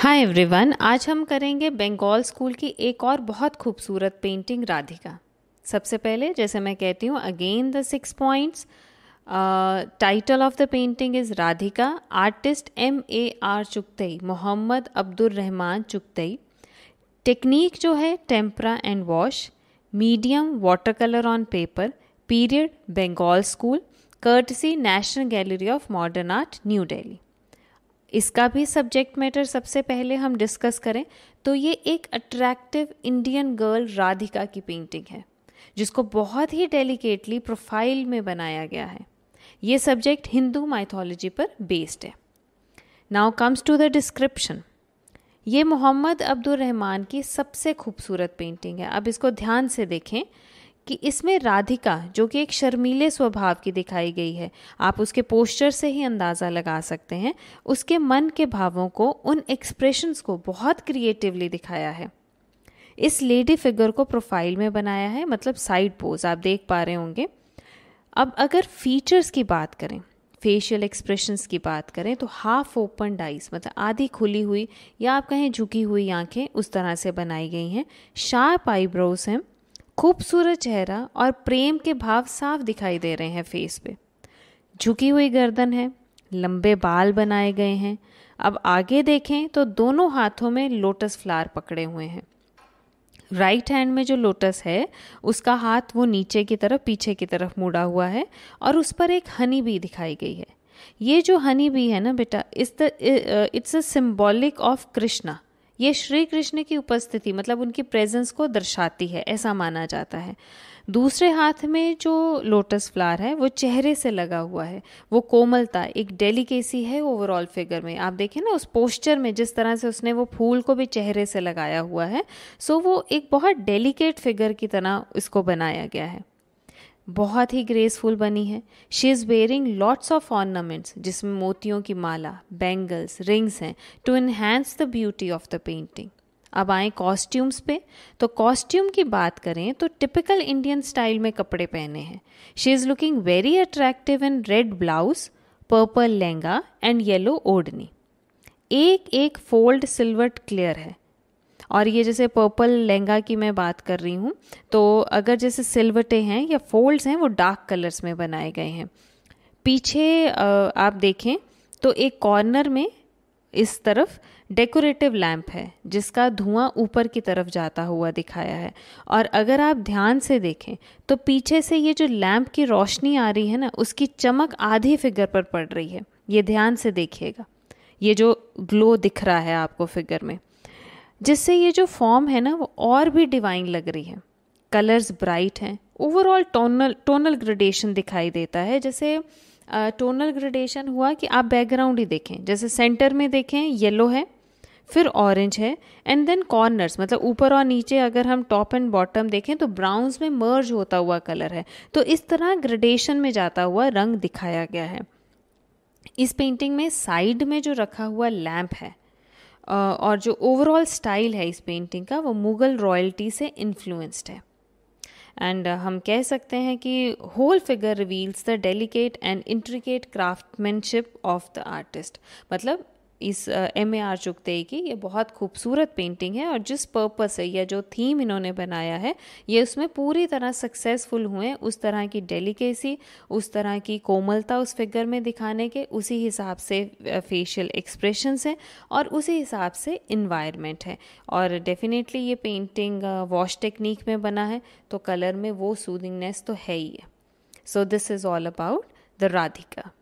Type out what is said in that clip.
hi everyone आज हम करेंगे बंगाल स्कूल की एक और बहुत खूबसूरत पेंटिंग राधिका सबसे पहले जैसे मैं कहती हूँ again the six points title of the painting is Radhika artist M A R Chughtai Mohammad Abdul Rahman Chughtai technique जो है tempera and wash medium water colour on paper period Bengal school courtesy national gallery of modern art new Delhi इसका भी subject matter सबसे पहले हम discuss करें तो ये एक अट्रैक्टिव इंडियन गर्ल राधिका की पेंटिंग है जिसको बहुत ही डेलिकेटली प्रोफाइल में बनाया गया है ये सब्जेक्ट हिंदू माइथोलॉजी पर बेस्ड है now comes to the description ये मोहम्मद अब्दुल रहमान की सबसे खूबसूरत पेंटिंग है अब इसको ध्यान से देखें कि इसमें राधिका जो कि एक शर्मीले स्वभाव की दिखाई गई है आप उसके पोस्टर से ही अंदाज़ा लगा सकते हैं उसके मन के भावों को उन एक्सप्रेशंस को बहुत क्रिएटिवली दिखाया है इस लेडी फिगर को प्रोफाइल में बनाया है मतलब साइड पोज आप देख पा रहे होंगे अब अगर फीचर्स की बात करें फेशियल एक्सप्रेशंस की बात करें तो हाफ ओपन डाइस मतलब आधी खुली हुई या आप कहें झुकी हुई आंखें उस तरह से बनाई गई हैं शार्प आईब्रोज हैं खूबसूरत चेहरा और प्रेम के भाव साफ दिखाई दे रहे हैं फेस पे झुकी हुई गर्दन है लंबे बाल बनाए गए हैं अब आगे देखें तो दोनों हाथों में लोटस फ्लावर पकड़े हुए हैं राइट हैंड में जो लोटस है उसका हाथ वो नीचे की तरफ पीछे की तरफ मुड़ा हुआ है और उस पर एक हनी भी दिखाई गई है ये जो हनी भी है ना बेटा is the it's a symbolic of Krishna ये श्री कृष्ण की उपस्थिति मतलब उनकी प्रेजेंस को दर्शाती है ऐसा माना जाता है दूसरे हाथ में जो लोटस फ्लावर है वो चेहरे से लगा हुआ है वो कोमलता एक डेलिकेसी है ओवरऑल फिगर में आप देखें ना उस पोस्चर में जिस तरह से उसने वो फूल को भी चेहरे से लगाया हुआ है सो वो एक बहुत डेलिकेट फिगर की तरह इसको बनाया गया है बहुत ही ग्रेसफुल बनी है she is wearing lots of ornaments जिसमें मोतियों की माला बैंगल्स रिंग्स हैं to enhance the beauty of the painting अब आए कॉस्ट्यूम्स पे तो कॉस्ट्यूम की बात करें तो टिपिकल इंडियन स्टाइल में कपड़े पहने हैं she is looking very attractive in red blouse purple lehenga and yellow odhni एक एक फोल्ड सिल्वर क्लियर है और ये जैसे पर्पल लहंगा की मैं बात कर रही हूँ तो अगर जैसे सिलवटे हैं या फोल्ड्स हैं वो डार्क कलर्स में बनाए गए हैं पीछे आप देखें तो एक कॉर्नर में इस तरफ डेकोरेटिव लैम्प है जिसका धुआं ऊपर की तरफ जाता हुआ दिखाया है और अगर आप ध्यान से देखें तो पीछे से ये जो लैम्प की रोशनी आ रही है ना उसकी चमक आधी फिगर पर पड़ रही है ये ध्यान से देखिएगा ये जो ग्लो दिख रहा है आपको फिगर में जिससे ये जो फॉर्म है ना वो और भी डिवाइन लग रही है कलर्स ब्राइट हैं ओवरऑल टोनल टोनल ग्रेडेशन दिखाई देता है जैसे टोनल ग्रेडेशन हुआ कि आप बैकग्राउंड ही देखें जैसे सेंटर में देखें येलो है फिर ऑरेंज है एंड देन कॉर्नर्स मतलब ऊपर और नीचे अगर हम टॉप एंड बॉटम देखें तो ब्राउन्स में मर्ज होता हुआ कलर है तो इस तरह ग्रेडेशन में जाता हुआ रंग दिखाया गया है इस पेंटिंग में साइड में जो रखा हुआ लैम्प है और जो ओवरऑल स्टाइल है इस पेंटिंग का वो मुग़ल रॉयल्टी से इन्फ्लुएंस्ड है एंड हम कह सकते हैं कि whole figure reveals the delicate and intricate craftsmanship of the artist मतलब इस एम ए आर चुगते की ये बहुत खूबसूरत पेंटिंग है और जिस पर्पस से या जो थीम इन्होंने बनाया है ये उसमें पूरी तरह सक्सेसफुल हुए उस तरह की डेलिकेसी उस तरह की कोमलता उस फिगर में दिखाने के उसी हिसाब से फेशियल एक्सप्रेशंस हैं और उसी हिसाब से इन्वायरमेंट है और डेफिनेटली ये पेंटिंग वॉश टेक्निक में बना है तो कलर में वो सूदिंगनेस तो है ही है so this is all about the Radhika